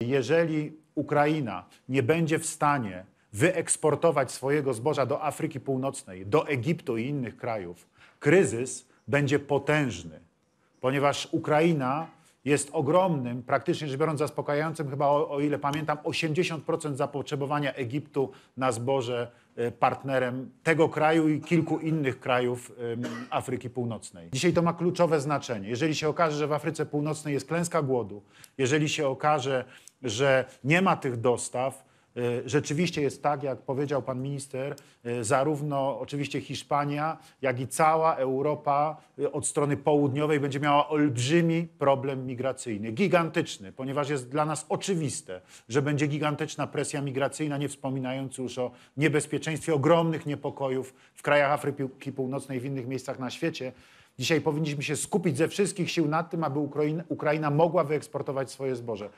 Jeżeli Ukraina nie będzie w stanie wyeksportować swojego zboża do Afryki Północnej, do Egiptu i innych krajów, kryzys będzie potężny, ponieważ Ukraina jest ogromnym, praktycznie rzecz biorąc zaspokajającym, chyba o, o ile pamiętam, 80% zapotrzebowania Egiptu na zboże y, partnerem tego kraju i kilku innych krajów Afryki Północnej. Dzisiaj to ma kluczowe znaczenie. Jeżeli się okaże, że w Afryce Północnej jest klęska głodu, jeżeli się okaże, że nie ma tych dostaw, E, rzeczywiście jest tak, jak powiedział pan minister, e, zarówno oczywiście Hiszpania, jak i cała Europa e, od strony południowej będzie miała olbrzymi problem migracyjny. Gigantyczny, ponieważ jest dla nas oczywiste, że będzie gigantyczna presja migracyjna, nie wspominając już o niebezpieczeństwie ogromnych niepokojów w krajach Afryki Północnej, i w innych miejscach na świecie. Dzisiaj powinniśmy się skupić ze wszystkich sił na tym, aby Ukraina, Ukraina mogła wyeksportować swoje zboże.